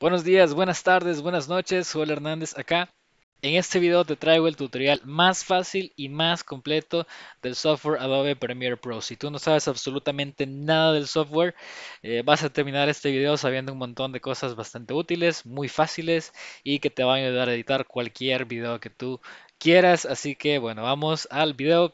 Buenos días, buenas tardes, buenas noches, Joel Hernández acá. En este video te traigo el tutorial más fácil y más completo del software Adobe Premiere Pro. Si tú no sabes absolutamente nada del software, eh, vas a terminar este video sabiendo un montón de cosas bastante útiles, muy fáciles y que te van a ayudar a editar cualquier video que tú quieras. Así que bueno, vamos al video.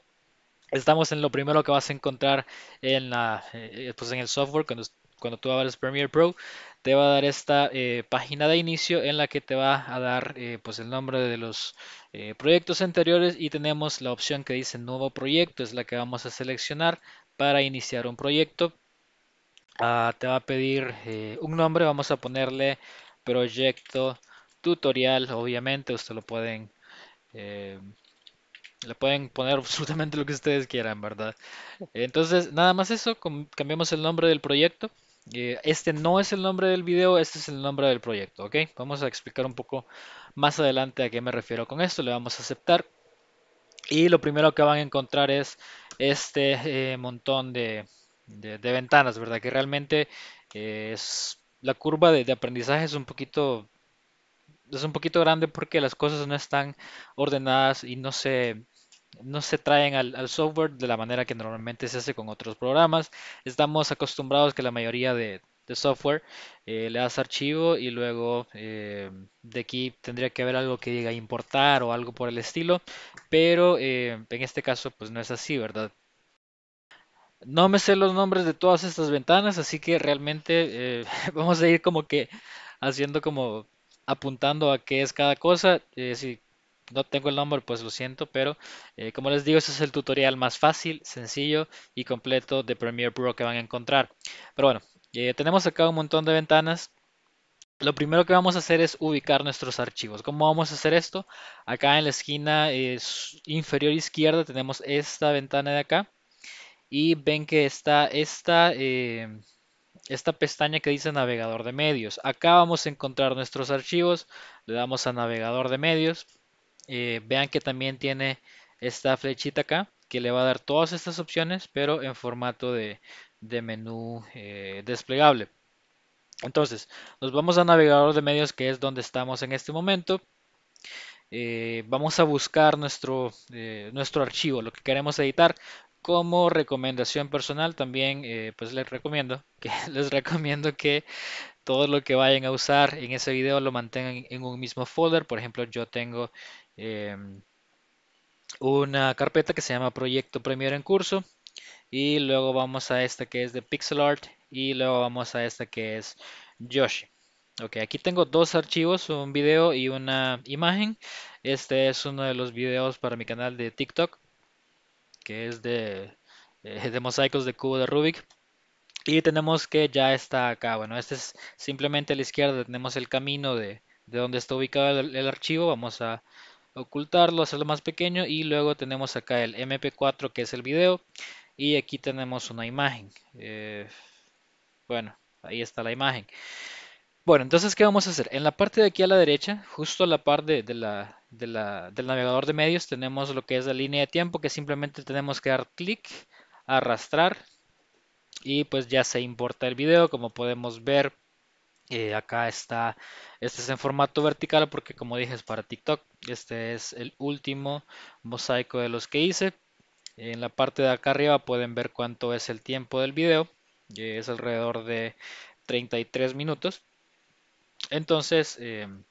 Estamos en lo primero que vas a encontrar en, la, eh, pues en el software cuando cuando tú abres Premiere Pro, te va a dar esta eh, página de inicio en la que te va a dar eh, pues el nombre de los eh, proyectos anteriores y tenemos la opción que dice nuevo proyecto, es la que vamos a seleccionar para iniciar un proyecto. Ah, te va a pedir un nombre, vamos a ponerle proyecto tutorial, obviamente, ustedes lo pueden... pueden poner absolutamente lo que ustedes quieran, ¿verdad? Entonces, nada más eso, cambiamos el nombre del proyecto eh, este no es el nombre del video, este es el nombre del proyecto, ¿ok? Vamos a explicar un poco más adelante a qué me refiero con esto, le vamos a aceptar. Y lo primero que van a encontrar es este eh, montón de, ventanas, ¿verdad? Que realmente eh, es, la curva de, de, aprendizaje es un poquito... Es un poquito grande porque las cosas no están ordenadas y no se, no se traen al, software de la manera que normalmente se hace con otros programas. Estamos acostumbrados que la mayoría de, software eh, le das archivo y luego eh, de aquí tendría que haber algo que diga importar o algo por el estilo, pero eh, en este caso pues no es así, ¿verdad? No me sé los nombres de todas estas ventanas, así que realmente vamos a ir como que haciendo como apuntando a qué es cada cosa no tengo el nombre, pues lo siento, pero eh, como les digo, ese es el tutorial más fácil, sencillo y completo de Premiere Pro que van a encontrar. Pero bueno, eh, tenemos acá un montón de ventanas. Lo primero que vamos a hacer es ubicar nuestros archivos. ¿Cómo vamos a hacer esto? Acá en la esquina eh, inferior izquierda tenemos esta ventana de acá. Y ven que está esta, esta pestaña que dice navegador de medios. Acá vamos a encontrar nuestros archivos. Le damos a navegador de medios eh, vean que también tiene esta flechita acá que le va a dar todas estas opciones pero en formato de, menú eh, desplegable entonces nos vamos a navegador de medios que es donde estamos en este momento eh, vamos a buscar nuestro, nuestro archivo lo que queremos editar como recomendación personal también pues les recomiendo les recomiendo que todo lo que vayan a usar en ese video lo mantengan en un mismo folder. Por ejemplo, yo tengo Em, una carpeta que se llama Proyecto Premiere en curso. Y luego vamos a esta que es de Pixel Art. Y luego vamos a esta que es Yoshi. Ok, aquí tengo dos archivos, un video y una imagen. Este es uno de los videos para mi canal de TikTok, que es de, eh, mosaicos de cubo de Rubik. Y tenemos que ya está acá. Bueno, este es simplemente a la izquierda, tenemos el camino de, donde está ubicado el archivo. Vamos a ocultarlo, hacerlo más pequeño y luego tenemos acá el mp4 que es el video y aquí tenemos una imagen. Eh, bueno, ahí está la imagen. Bueno, entonces, ¿qué vamos a hacer? En la parte de aquí a la derecha, justo a la par de la, del navegador de medios, tenemos lo que es la línea de tiempo, que simplemente tenemos que dar clic, arrastrar, y pues ya se importa el video, como podemos ver eh, acá está, este es en formato vertical porque como dije es para TikTok. Este es el último mosaico de los que hice. En la parte de acá arriba pueden ver cuánto es el tiempo del video. es alrededor de 33 minutos. Entonces, em,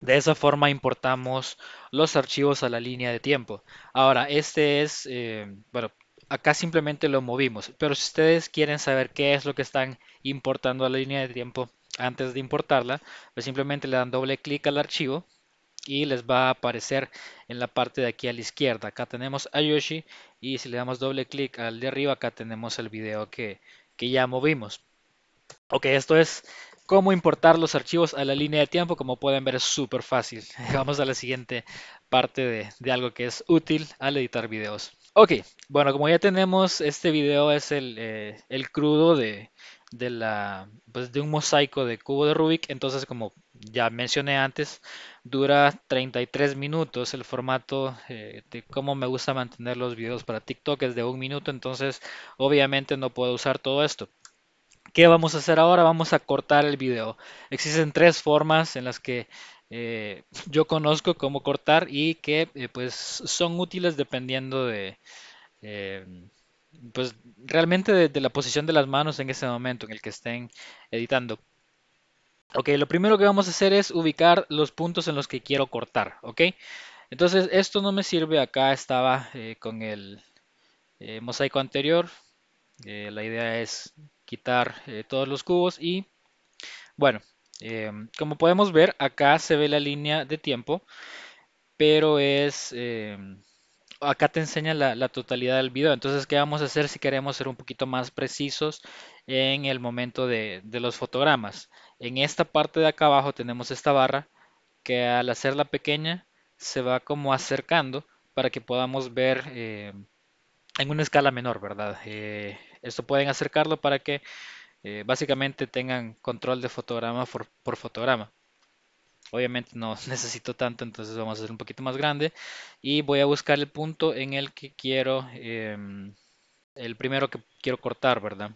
de esa forma importamos los archivos a la línea de tiempo. Ahora, este es, em, bueno, acá simplemente lo movimos. Pero si ustedes quieren saber qué es lo que están importando a la línea de tiempo antes de importarla, pues simplemente le dan doble clic al archivo y les va a aparecer en la parte de aquí a la izquierda. Acá tenemos a Yoshi y si le damos doble clic al de arriba, acá tenemos el video que, ya movimos. Ok, esto es cómo importar los archivos a la línea de tiempo. Como pueden ver es súper fácil. Vamos a la siguiente parte de, de algo que es útil al editar videos. Ok, bueno, como ya tenemos, este video es eh, el, crudo de, de, la, pues de un mosaico de cubo de Rubik. Entonces, como ya mencioné antes, dura 33 minutos el formato eh, de cómo me gusta mantener los videos para TikTok es de un minuto. Entonces, obviamente no puedo usar todo esto. ¿Qué vamos a hacer ahora? Vamos a cortar el video. Existen tres formas en las que eh, yo conozco cómo cortar y que eh, pues son útiles dependiendo de eh, pues realmente de, la posición de las manos en ese momento en el que estén editando. Ok, lo primero que vamos a hacer es ubicar los puntos en los que quiero cortar, ok. Entonces esto no me sirve, acá estaba con el mosaico anterior, la idea es quitar todos los cubos y bueno, Em, como podemos ver, acá se ve la línea de tiempo, pero es... Em, acá te enseña la, totalidad del video. Entonces, ¿qué vamos a hacer si queremos ser un poquito más precisos en el momento de, los fotogramas? En esta parte de acá abajo tenemos esta barra que al hacerla pequeña se va como acercando para que podamos ver em, en una escala menor, ¿verdad? Eh, esto pueden acercarlo para que eh, básicamente tengan control de fotograma por, fotograma. Obviamente no necesito tanto, entonces vamos a hacer un poquito más grande. Y voy a buscar el punto en el que quiero, em, el primero que quiero cortar, ¿verdad?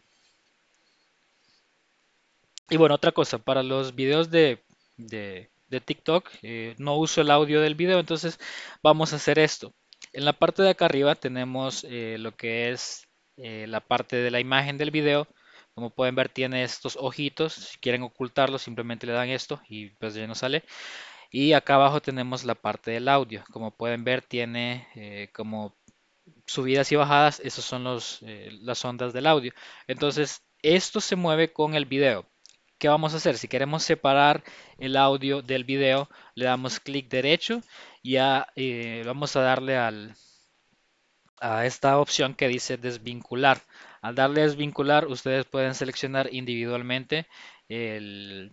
Y bueno, otra cosa, para los videos de, de, TikTok, eh, no uso el audio del video, entonces vamos a hacer esto. En la parte de acá arriba tenemos eh, lo que es la parte de la imagen del video como pueden ver tiene estos ojitos, si quieren ocultarlos simplemente le dan esto y pues ya no sale. Y acá abajo tenemos la parte del audio, como pueden ver tiene eh, como subidas y bajadas, esas son eh, las ondas del audio. Entonces esto se mueve con el video. ¿Qué vamos a hacer? Si queremos separar el audio del video, le damos clic derecho y eh, vamos a darle al, a esta opción que dice desvincular. Al darles vincular, ustedes pueden seleccionar individualmente el,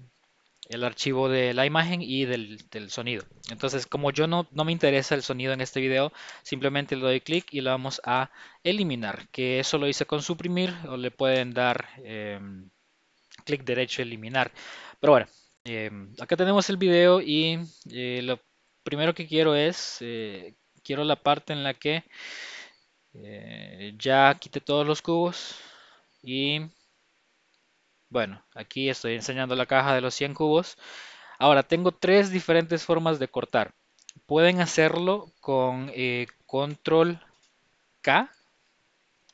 archivo de la imagen y del, sonido. Entonces, como yo no, me interesa el sonido en este video, simplemente le doy clic y lo vamos a eliminar. Que eso lo hice con suprimir o le pueden dar em, clic derecho eliminar. Pero bueno, em, acá tenemos el video y eh, lo primero que quiero es, eh, quiero la parte en la que... Eh, ya quité todos los cubos y bueno, aquí estoy enseñando la caja de los 100 cubos. Ahora, tengo tres diferentes formas de cortar. Pueden hacerlo con eh, control K.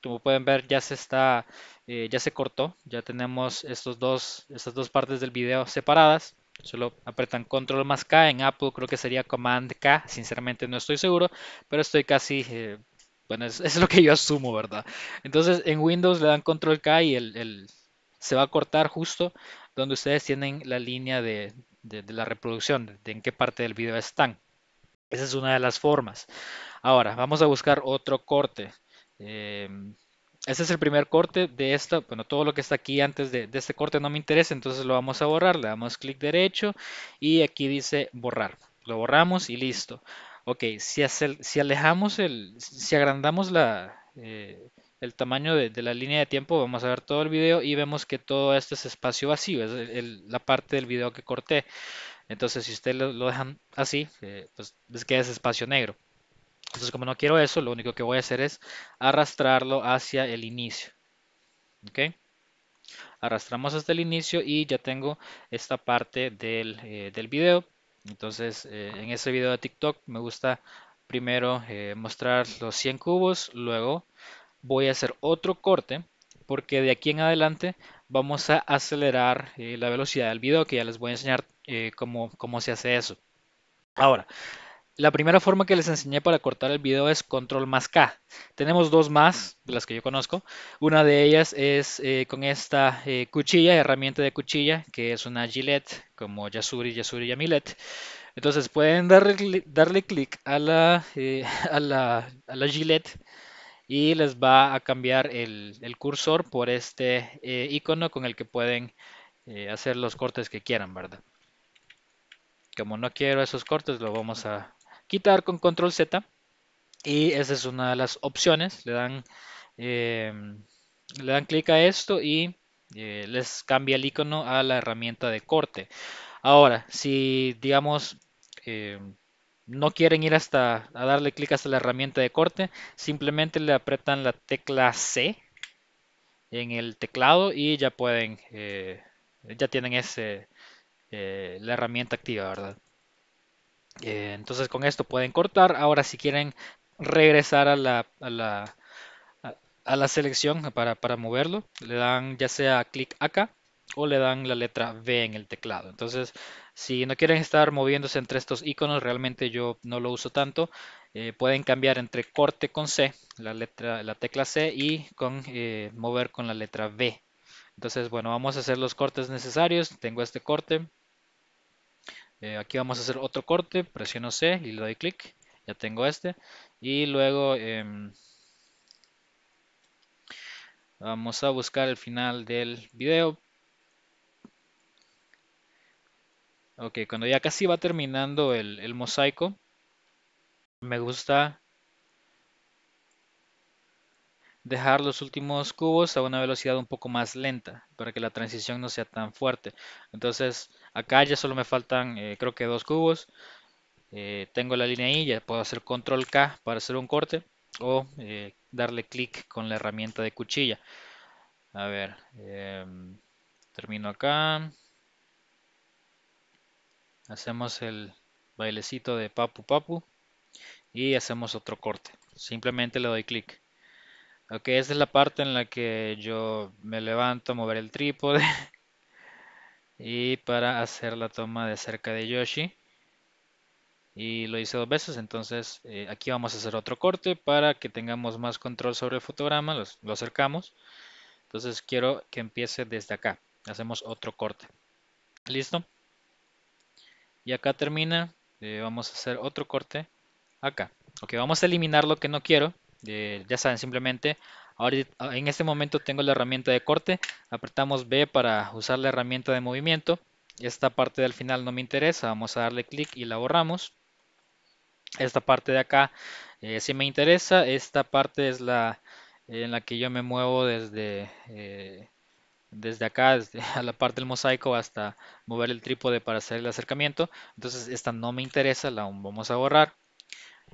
Como pueden ver, ya se está, eh, ya se cortó. Ya tenemos estos dos, estas dos partes del video separadas. Solo apretan control más K. En Apple creo que sería command K. Sinceramente no estoy seguro, pero estoy casi bueno, es, lo que yo asumo, ¿verdad? Entonces en Windows le dan control K y el, se va a cortar justo donde ustedes tienen la línea de, la reproducción, de en qué parte del video están. Esa es una de las formas. Ahora, vamos a buscar otro corte. este es el primer corte de esto Bueno, todo lo que está aquí antes de, de este corte no me interesa, entonces lo vamos a borrar. Le damos clic derecho y aquí dice borrar. Lo borramos y listo ok, si, si alejamos el, si agrandamos la, eh, el tamaño de, la línea de tiempo, vamos a ver todo el video y vemos que todo este es espacio vacío, es la parte del video que corté. Entonces, si ustedes lo, dejan así, eh, pues les queda ese espacio negro. Entonces, como no quiero eso, lo único que voy a hacer es arrastrarlo hacia el inicio. ¿Ok? Arrastramos hasta el inicio y ya tengo esta parte del, eh, del video. Entonces, eh, en ese video de TikTok me gusta primero eh, mostrar los 100 cubos, luego voy a hacer otro corte porque de aquí en adelante vamos a acelerar eh, la velocidad del video que ya les voy a enseñar cómo, cómo se hace eso. Ahora, la primera forma que les enseñé para cortar el video es control más K. Tenemos dos más, de las que yo conozco. Una de ellas es eh, con esta eh, cuchilla, herramienta de cuchilla, que es una Gillette, como Yasuri, Yasuri y Amilet. Entonces pueden darle, darle clic eh, a la, a, la, Gillette y les va a cambiar el, el cursor por este icono con el que pueden hacer los cortes que quieran, ¿verdad? Como no quiero esos cortes, lo vamos a quitar con control Z. Y esa es una de las opciones. Le dan, eh, le dan clic a esto y eh, les cambia el icono a la herramienta de corte. Ahora, si digamos eh, no quieren ir hasta a darle clic hasta la herramienta de corte, simplemente le apretan la tecla C en el teclado y ya pueden, ya tienen ese, la herramienta activa, ¿verdad? Eh, entonces con esto pueden cortar. Ahora si quieren regresar a la, selección para, moverlo, le dan ya sea clic acá o le dan la letra V en el teclado. Entonces si no quieren estar moviéndose entre estos iconos, realmente yo no lo uso tanto. Eh, pueden cambiar entre corte con C, la, letra, tecla C y con eh, mover con la letra V. Entonces, bueno, vamos a hacer los cortes necesarios. Tengo este corte, eh, aquí vamos a hacer otro corte, presiono C y le doy clic, ya tengo este. Y luego em, vamos a buscar el final del video. Ok, cuando ya casi va terminando el mosaico, me gusta dejar los últimos cubos a una velocidad un poco más lenta para que la transición no sea tan fuerte. Entonces acá ya solo me faltan eh, creo que dos cubos. Eh, tengo la línea y ya puedo hacer control K para hacer un corte o eh, darle clic con la herramienta de cuchilla. A ver, em, termino acá. Hacemos el bailecito de papu papu y hacemos otro corte. Simplemente le doy clic. Ok, esa es la parte en la que yo me levanto a mover el trípode. y para hacer la toma de cerca de Yoshi. Y lo hice dos veces, entonces eh, aquí vamos a hacer otro corte para que tengamos más control sobre el fotograma. lo acercamos. Entonces quiero que empiece desde acá. Hacemos otro corte. ¿Listo? Y acá termina. Eh, vamos a hacer otro corte acá. Ok, vamos a eliminar lo que no quiero ya saben, simplemente ahora ah, en este momento tengo la herramienta de corte, apretamos B para usar la herramienta de movimiento. Esta parte del final no me interesa, vamos a darle clic y la borramos. Esta parte de acá eh, sí me interesa, esta parte es la en la que yo me muevo desde, eh, desde acá, desde a la parte del mosaico hasta mover el trípode para hacer el acercamiento. Entonces esta no me interesa, la vamos a borrar.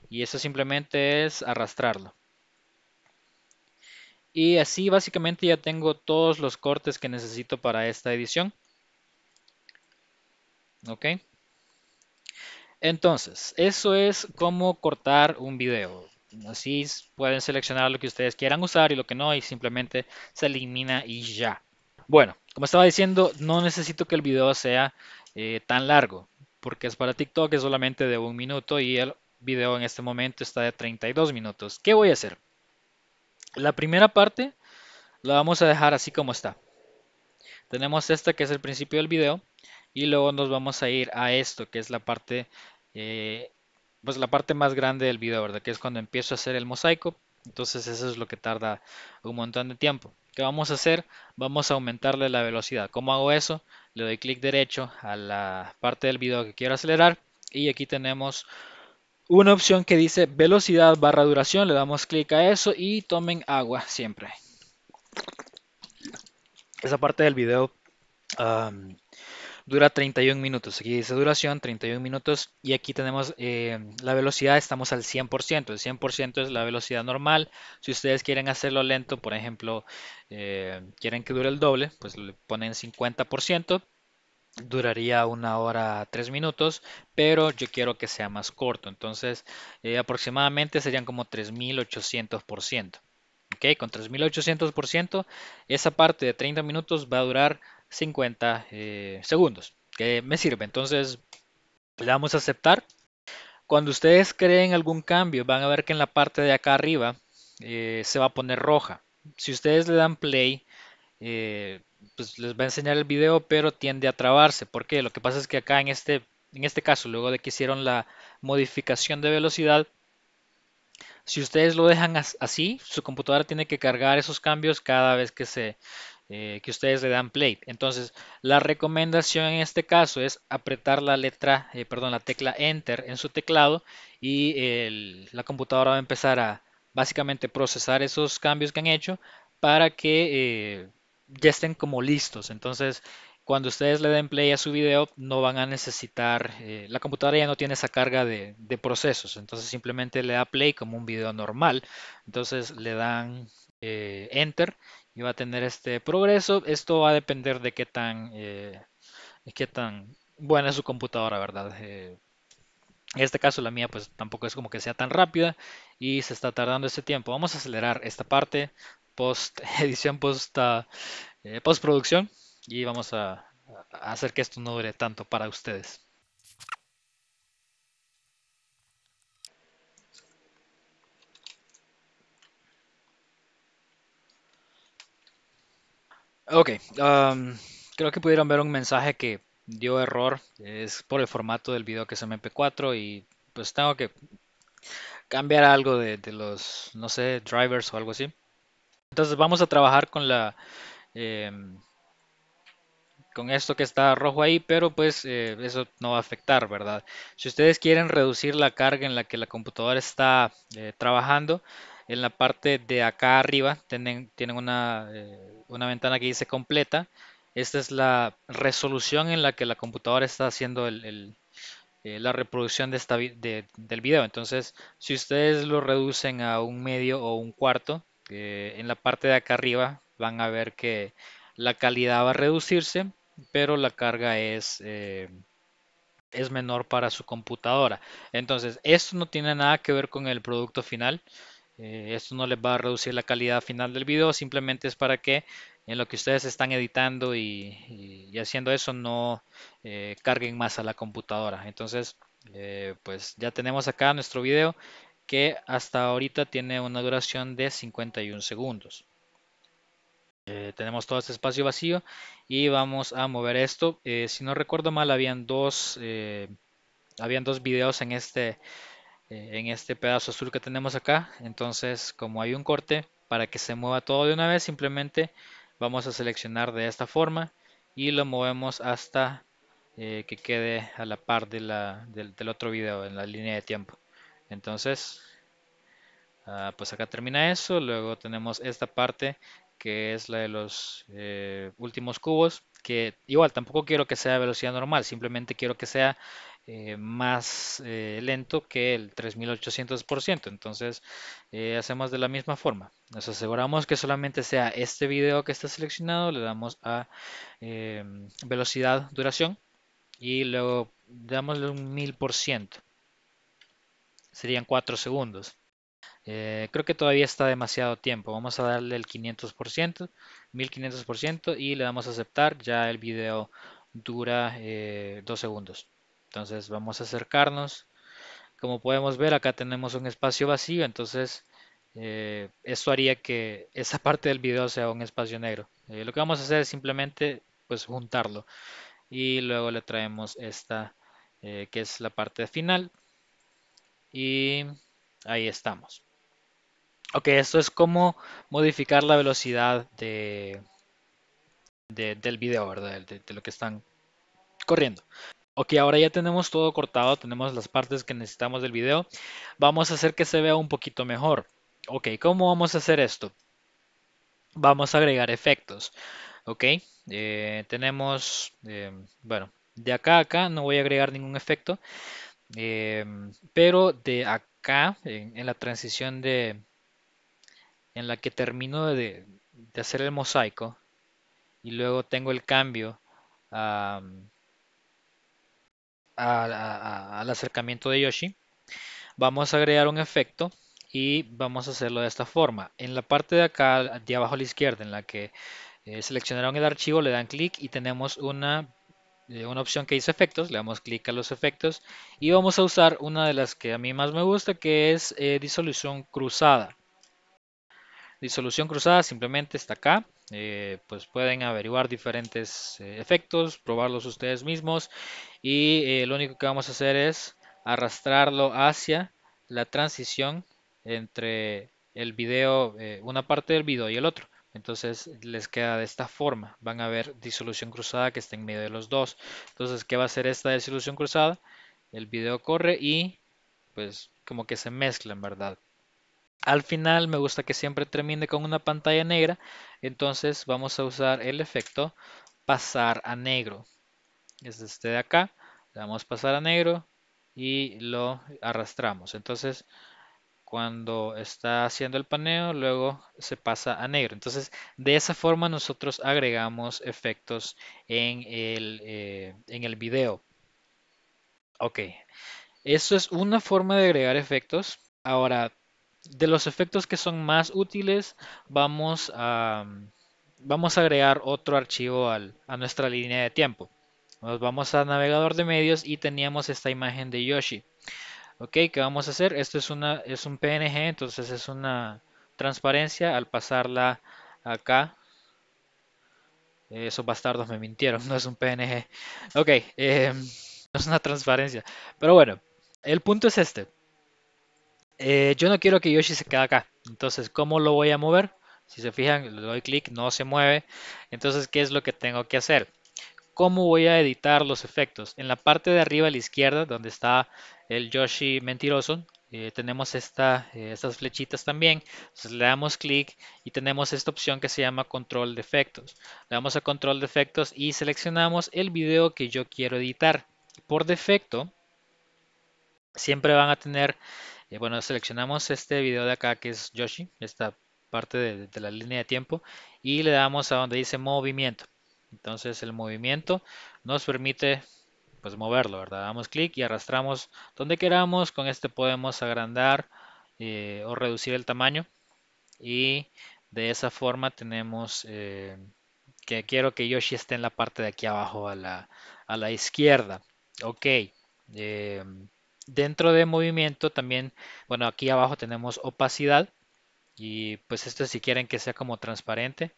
Y eso simplemente es arrastrarlo. Y así básicamente ya tengo todos los cortes que necesito para esta edición. Ok. Entonces, eso es cómo cortar un video. Así pueden seleccionar lo que ustedes quieran usar y lo que no y simplemente se elimina y ya. Bueno, como estaba diciendo, no necesito que el video sea eh, tan largo porque es para TikTok, es solamente de un minuto y el video en este momento está de 32 minutos. ¿Qué voy a hacer? La primera parte la vamos a dejar así como está. Tenemos esta que es el principio del video y luego nos vamos a ir a esto que es la parte eh, pues la parte más grande del video, ¿verdad? Que es cuando empiezo a hacer el mosaico. Entonces eso es lo que tarda un montón de tiempo. ¿Qué vamos a hacer? Vamos a aumentarle la velocidad. ¿Cómo hago eso? Le doy clic derecho a la parte del video que quiero acelerar y aquí tenemos una opción que dice velocidad barra duración. Le damos clic a eso y tomen agua siempre. Esa parte del video dura 31 minutos. Aquí dice duración 31 minutos y aquí tenemos eh, la velocidad. Estamos al 100%. El 100% es la velocidad normal. Si ustedes quieren hacerlo lento, por ejemplo, eh, quieren que dure el doble, pues le ponen 50% duraría una hora tres minutos pero yo quiero que sea más corto entonces eh, aproximadamente serían como 3800 por ciento ok con 3800 por ciento esa parte de 30 minutos va a durar 50 eh, segundos que me sirve entonces le damos a aceptar cuando ustedes creen algún cambio van a ver que en la parte de acá arriba eh, se va a poner roja si ustedes le dan play pues, les va a enseñar el video, pero tiende a trabarse. ¿Por qué? Lo que pasa es que acá en este, en este caso, luego de que hicieron la modificación de velocidad, si ustedes lo dejan así, su computadora tiene que cargar esos cambios cada vez que, se, eh, que ustedes le dan play. Entonces, la recomendación en este caso es apretar la letra, eh, perdón, la tecla Enter en su teclado y la computadora va a empezar a básicamente procesar esos cambios que han hecho para que eh, ya estén como listos. Entonces, cuando ustedes le den play a su video, no van a necesitar, eh, la computadora ya no tiene esa carga de, procesos, entonces simplemente le da play como un video normal, entonces le dan eh, enter y va a tener este progreso. Esto va a depender de qué tan, eh, qué tan buena es su computadora, ¿verdad? en este caso la mía pues tampoco es como que sea tan rápida y se está tardando ese tiempo. Vamos a acelerar esta parte post edición, post, uh, postproducción y vamos a, hacer que esto no dure tanto para ustedes. Ok, creo que pudieron ver un mensaje que dio error, es por el formato del video que es MP4 y pues tengo que cambiar algo de los, no sé, drivers o algo así. Entonces vamos a trabajar con la em, con esto que está rojo ahí, pero pues eh, eso no va a afectar, ¿verdad? Si ustedes quieren reducir la carga en la que la computadora está eh, trabajando, en la parte de acá arriba tienen, tienen eh, una, ventana que dice completa. Esta es la resolución en la que la computadora está haciendo la reproducción de esta, del video. Entonces, si ustedes lo reducen a un medio o un cuarto, en la parte de acá arriba van a ver que la calidad va a reducirse, pero la carga es, eh, es menor para su computadora. Entonces, esto no tiene nada que ver con el producto final. Eh, esto no les va a reducir la calidad final del video, simplemente es para que en lo que ustedes están editando y, haciendo eso no eh, carguen más a la computadora. Entonces, pues ya tenemos acá nuestro video que hasta ahorita tiene una duración de 51 segundos. Eh, tenemos todo este espacio vacío y vamos a mover esto. Eh, si no recuerdo mal, habían dos, eh, habían dos videos en este, en este pedazo azul que tenemos acá. Entonces, como hay un corte, para que se mueva todo de una vez, simplemente vamos a seleccionar de esta forma y lo movemos hasta que quede a la par del, del otro video en la línea de tiempo. Entonces, ah, pues acá termina eso. Luego tenemos esta parte que es la de los eh, últimos cubos. Que igual tampoco quiero que sea velocidad normal, simplemente quiero que sea eh, más eh, lento que el 3800%. Entonces hacemos de la misma forma. Nos aseguramos que solamente sea este video que está seleccionado. Le damos a em, velocidad, duración y luego damosle un 1000% serían 4 segundos. Eh, creo que todavía está demasiado tiempo. Vamos a darle el 500%, 1500% y le damos a aceptar. Ya el video dura eh, dos 2 segundos. Entonces vamos a acercarnos. Como podemos ver, acá tenemos un espacio vacío. Entonces eh, esto haría que esa parte del video sea un espacio negro. lo que vamos a hacer es simplemente pues juntarlo. Y luego le traemos esta que es la parte final y ahí estamos. Ok, esto es como modificar la velocidad de, del video, ¿verdad? De, lo que están corriendo. Ok, ahora ya tenemos todo cortado, tenemos las partes que necesitamos del video. Vamos a hacer que se vea un poquito mejor. Ok, ¿cómo vamos a hacer esto? Vamos a agregar efectos. Ok, eh, tenemos, eh, bueno, de acá a acá no voy a agregar ningún efecto. Em, pero de acá, en, la transición de en la que termino de, hacer el mosaico y luego tengo el cambio al acercamiento de Yoshi, vamos a agregar un efecto y vamos a hacerlo de esta forma. En la parte de acá, de abajo a la izquierda, en la que eh, seleccionaron el archivo, le dan clic y tenemos una una opción que dice efectos, le damos clic a los efectos y vamos a usar una de las que a mí más me gusta que es eh, disolución cruzada. Disolución cruzada simplemente está acá, eh, pues pueden averiguar diferentes eh, efectos, probarlos ustedes mismos y lo único que vamos a hacer es arrastrarlo hacia la transición entre el video, una parte del video y el otro. Entonces les queda de esta forma. Van a ver disolución cruzada que está en medio de los dos. Entonces, ¿qué va a hacer esta disolución cruzada? El video corre y pues como que se mezclan, ¿verdad? Al final me gusta que siempre termine con una pantalla negra. Entonces vamos a usar el efecto pasar a negro. Es este de acá. Le damos pasar a negro y lo arrastramos. Entonces cuando está haciendo el paneo, luego se pasa a negro. Entonces, de esa forma nosotros agregamos efectos eh, en el, video. Ok, eso es una forma de agregar efectos. Ahora, de los efectos que son más útiles, vamos a, mm, vamos a agregar otro archivo al, a nuestra línea de tiempo. Nos vamos a navegador de medios y teníamos esta imagen de Yoshi. Ok, ¿qué vamos a hacer? Esto es, una, es un PNG, entonces es una transparencia. Al pasarla acá, eh, esos bastardos me mintieron, no es un PNG. Ok, em, no es una transparencia. Pero bueno, el punto es este. Eh, yo no quiero que Yoshi se quede acá. Entonces, ¿cómo lo voy a mover? Si se fijan, le doy clic, no se mueve. Entonces, ¿qué es lo que tengo que hacer? cómo voy a editar los efectos. En la parte de arriba a la izquierda, donde está el Yoshi mentiroso, eh, tenemos eh, estas flechitas también. Entonces le damos clic y tenemos esta opción que se llama control de efectos. Le damos a control de efectos y seleccionamos el video que yo quiero editar. Por defecto, siempre van a tener, eh, bueno, seleccionamos este video de acá que es Yoshi, esta parte de la línea de tiempo, y le damos a donde dice movimiento. Entonces el movimiento nos permite pues moverlo, ¿verdad? Damos clic y arrastramos donde queramos. Con este podemos agrandar eh, o reducir el tamaño. Y de esa forma tenemos eh, que quiero que Yoshi esté en la parte de aquí abajo a la, izquierda. Ok. Em, dentro de movimiento también, bueno, aquí abajo tenemos opacidad. Y pues esto si quieren que sea como transparente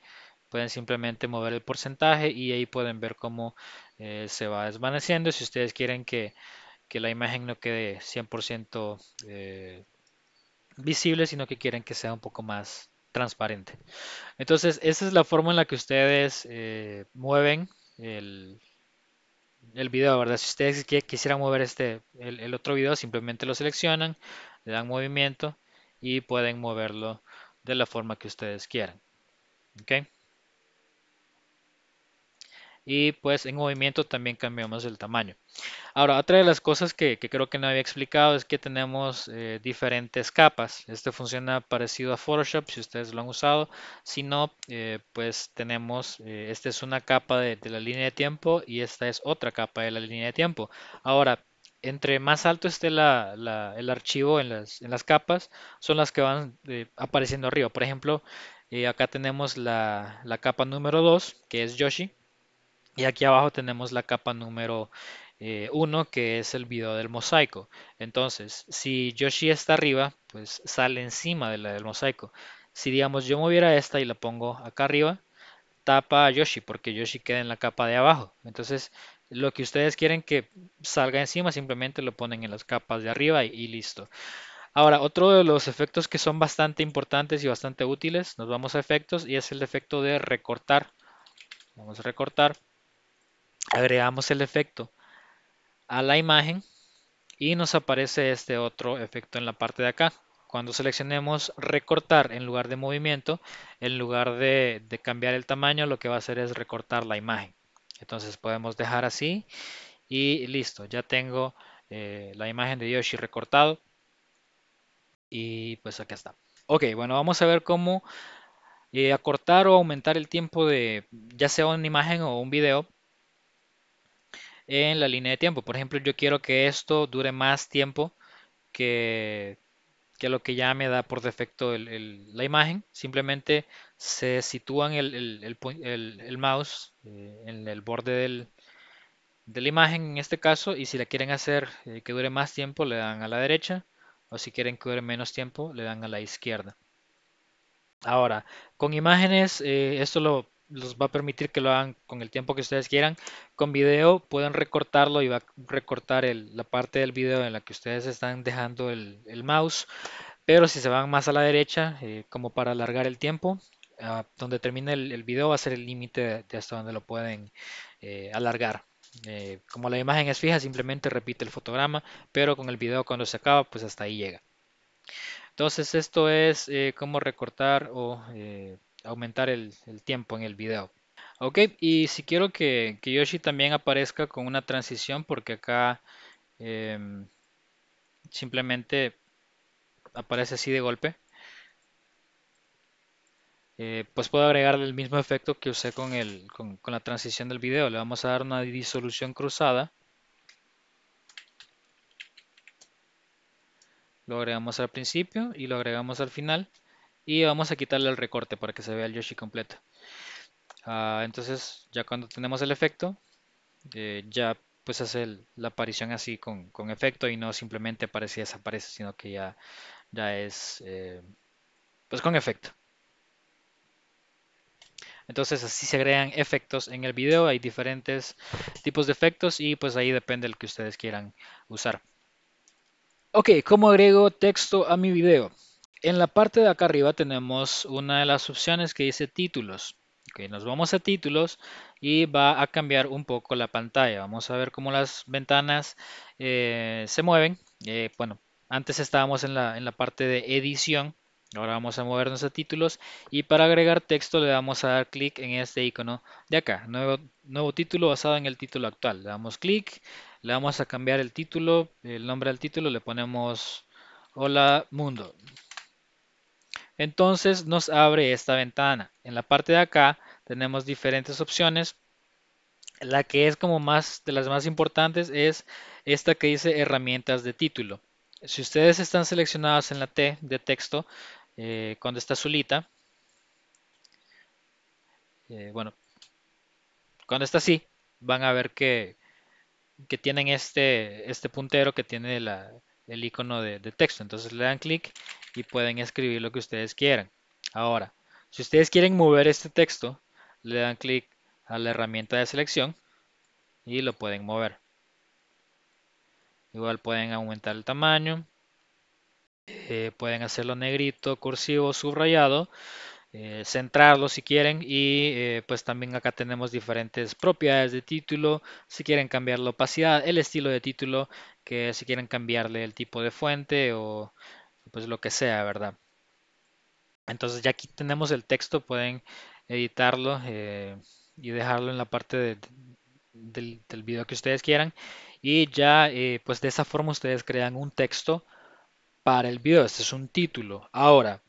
pueden simplemente mover el porcentaje y ahí pueden ver cómo eh, se va desvaneciendo. Si ustedes quieren que, la imagen no quede 100% eh, visible, sino que quieren que sea un poco más transparente. Entonces, esa es la forma en la que ustedes eh, mueven el, el video, ¿verdad? Si ustedes quisieran mover este, el, otro video, simplemente lo seleccionan, le dan movimiento y pueden moverlo de la forma que ustedes quieran. ¿Okay? y pues en movimiento también cambiamos el tamaño. Ahora, otra de las cosas que, creo que no había explicado es que tenemos eh, diferentes capas. Este funciona parecido a Photoshop si ustedes lo han usado. Si no, eh, pues tenemos, eh, esta es una capa de, la línea de tiempo y esta es otra capa de la línea de tiempo. Ahora, entre más alto esté el archivo en las, capas, son las que van apareciendo arriba. Por ejemplo, acá tenemos la, la, capa número 2, que es Yoshi, y aquí abajo tenemos la capa número 1, eh, que es el video del mosaico. Entonces, si Yoshi está arriba, pues sale encima de la del mosaico. Si digamos yo moviera esta y la pongo acá arriba, tapa a Yoshi, porque Yoshi queda en la capa de abajo. Entonces, lo que ustedes quieren que salga encima, simplemente lo ponen en las capas de arriba y listo. Ahora, otro de los efectos que son bastante importantes y bastante útiles, nos vamos a efectos y es el efecto de recortar. Vamos a recortar agregamos el efecto a la imagen y nos aparece este otro efecto en la parte de acá. Cuando seleccionemos recortar en lugar de movimiento, en lugar de, cambiar el tamaño, lo que va a hacer es recortar la imagen. Entonces podemos dejar así y listo, ya tengo eh, la imagen de Yoshi recortado y pues acá está. Ok, bueno, vamos a ver cómo eh, acortar o aumentar el tiempo de ya sea una imagen o un video en la línea de tiempo. Por ejemplo, yo quiero que esto dure más tiempo que, que lo que ya me da por defecto la imagen. Simplemente se sitúan el, mouse eh, en el borde de la imagen en este caso y si la quieren hacer eh, que dure más tiempo le dan a la derecha o si quieren que dure menos tiempo le dan a la izquierda. Ahora, con imágenes eh, esto lo los va a permitir que lo hagan con el tiempo que ustedes quieran. Con video pueden recortarlo y va a recortar la parte del video en la que ustedes están dejando el, mouse. Pero si se van más a la derecha, eh, como para alargar el tiempo, ah, donde termine el, video va a ser el límite de, hasta donde lo pueden eh, alargar. Eh, como la imagen es fija, simplemente repite el fotograma, pero con el video cuando se acaba, pues hasta ahí llega. Entonces esto es cómo recortar o aumentar el, tiempo en el video. Ok, y si quiero que, Yoshi también aparezca con una transición, porque acá em, simplemente aparece así de golpe, eh, pues puedo agregarle el mismo efecto que usé con la transición del video. Le vamos a dar una disolución cruzada. Lo agregamos al principio y lo agregamos al final. Y vamos a quitarle el recorte para que se vea el Yoshi completo. Ah, entonces ya cuando tenemos el efecto, eh, ya pues hace la aparición así con, efecto y no simplemente aparece y desaparece, sino que ya, ya es eh, pues con efecto. Entonces así se agregan efectos en el video, hay diferentes tipos de efectos y pues ahí depende el que ustedes quieran usar. Ok, ¿cómo agrego texto a mi video? En la parte de acá arriba tenemos una de las opciones que dice títulos. Que nos vamos a títulos y va a cambiar un poco la pantalla. Vamos a ver cómo las ventanas eh, se mueven. Eh, bueno, antes estábamos en la, parte de edición. Ahora vamos a movernos a títulos y para agregar texto le vamos a dar clic en este icono de acá. Nuevo, nuevo título basado en el título actual. Le damos clic, le vamos a cambiar el título, el nombre del título, le ponemos Hola Mundo. Entonces nos abre esta ventana. En la parte de acá tenemos diferentes opciones. La que es como más de las más importantes es esta que dice herramientas de título. Si ustedes están seleccionadas en la T de texto, eh, cuando está azulita, eh, bueno, cuando está así, van a ver que, tienen este, este puntero que tiene el icono de, de, texto. Entonces le dan clic y pueden escribir lo que ustedes quieran. Ahora, si ustedes quieren mover este texto, le dan clic a la herramienta de selección y lo pueden mover. Igual pueden aumentar el tamaño, eh, pueden hacerlo negrito, cursivo, subrayado, eh, centrarlo si quieren y eh, pues también acá tenemos diferentes propiedades de título, si quieren cambiar la opacidad, el estilo de título, que si quieren cambiarle el tipo de fuente o pues lo que sea, ¿verdad? Entonces ya aquí tenemos el texto, pueden editarlo eh, y dejarlo en la parte del, video que ustedes quieran. Y ya eh, pues de esa forma ustedes crean un texto para el video. Este es un título. Ahora,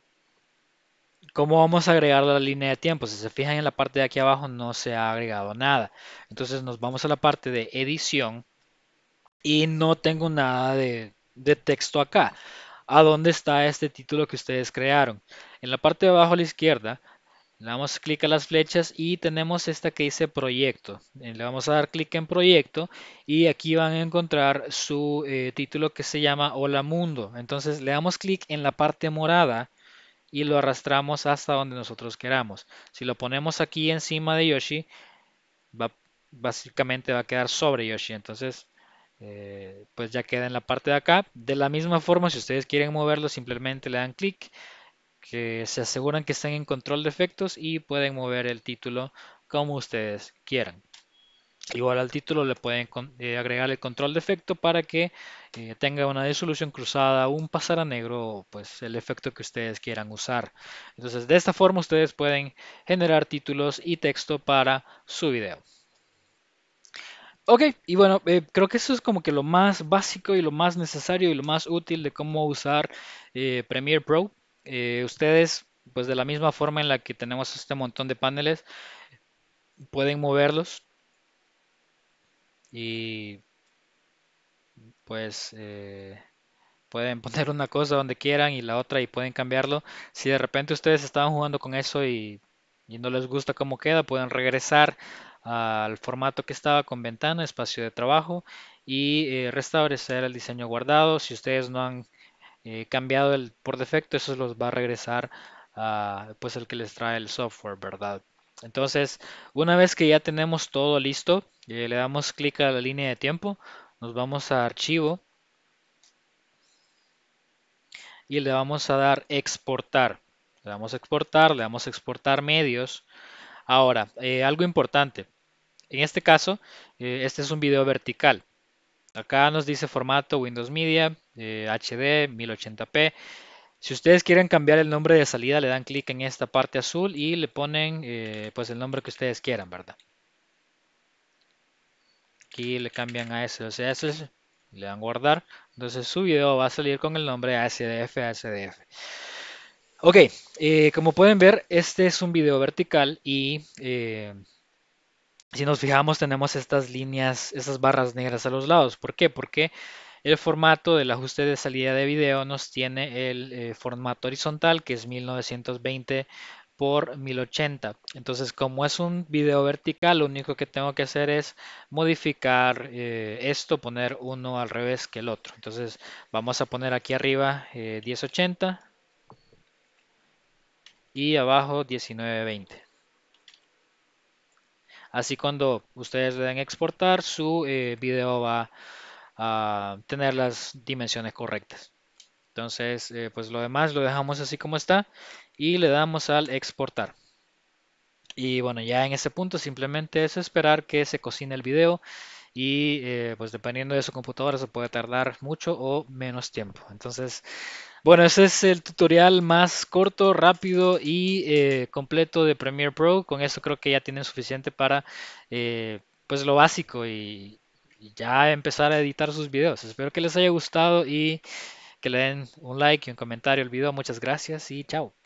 ¿cómo vamos a agregar la línea de tiempo? Si se fijan en la parte de aquí abajo no se ha agregado nada. Entonces nos vamos a la parte de edición y no tengo nada de, de texto acá a dónde está este título que ustedes crearon. En la parte de abajo a la izquierda le damos clic a las flechas y tenemos esta que dice proyecto. Eh, le vamos a dar clic en proyecto y aquí van a encontrar su eh, título que se llama Hola Mundo. Entonces le damos clic en la parte morada y lo arrastramos hasta donde nosotros queramos. Si lo ponemos aquí encima de Yoshi, básicamente va a quedar sobre Yoshi. Entonces eh, pues ya queda en la parte de acá. De la misma forma, si ustedes quieren moverlo, simplemente le dan clic, que se aseguran que estén en control de efectos y pueden mover el título como ustedes quieran. Igual al título le pueden eh, agregar el control de efecto para que eh, tenga una disolución cruzada, un pasar a negro, pues el efecto que ustedes quieran usar. Entonces de esta forma ustedes pueden generar títulos y texto para su video. Ok, y bueno, eh, creo que eso es como que lo más básico y lo más necesario y lo más útil de cómo usar eh, Premiere Pro. Eh, ustedes, pues de la misma forma en la que tenemos este montón de paneles, pueden moverlos y pues pueden poner una cosa donde quieran y la otra y pueden cambiarlo. Si de repente ustedes estaban jugando con eso y, y no les gusta cómo queda, pueden regresar al formato que estaba con ventana, espacio de trabajo y eh, restablecer el diseño guardado. Si ustedes no han eh, cambiado el por defecto, eso los va a regresar a pues el que les trae el software, ¿verdad? Entonces, una vez que ya tenemos todo listo, eh, le damos clic a la línea de tiempo, nos vamos a archivo y le vamos a dar exportar. Le damos a exportar, le damos a exportar medios. Ahora, algo importante. En este caso, eh, este es un video vertical. Acá nos dice formato Windows Media, HD, eh, 1080p. Si ustedes quieren cambiar el nombre de salida, le dan clic en esta parte azul y le ponen eh, pues el nombre que ustedes quieran, ¿verdad? Aquí le cambian a es, le dan guardar. Entonces su video va a salir con el nombre ASDF, ASDF. Ok, como pueden ver, este es un video vertical y si nos fijamos tenemos estas líneas, estas barras negras a los lados. ¿Por qué? Porque el formato del ajuste de salida de video nos tiene el eh, formato horizontal que es 1920 por 1080. Entonces, como es un video vertical, lo único que tengo que hacer es modificar eh, esto, poner uno al revés que el otro. Entonces, vamos a poner aquí arriba 1080 eh, y abajo 1920. Así cuando ustedes le den exportar, su eh, video va a tener las dimensiones correctas. Entonces, eh, pues lo demás lo dejamos así como está y le damos al exportar. Y bueno, ya en ese punto simplemente es esperar que se cocine el video y eh, pues dependiendo de su computadora se puede tardar mucho o menos tiempo. Entonces, bueno, ese es el tutorial más corto, rápido y eh, completo de Premiere Pro. Con eso creo que ya tienen suficiente para eh, pues lo básico y, y ya empezar a editar sus videos. Espero que les haya gustado y que le den un like y un comentario al video. Muchas gracias y chao.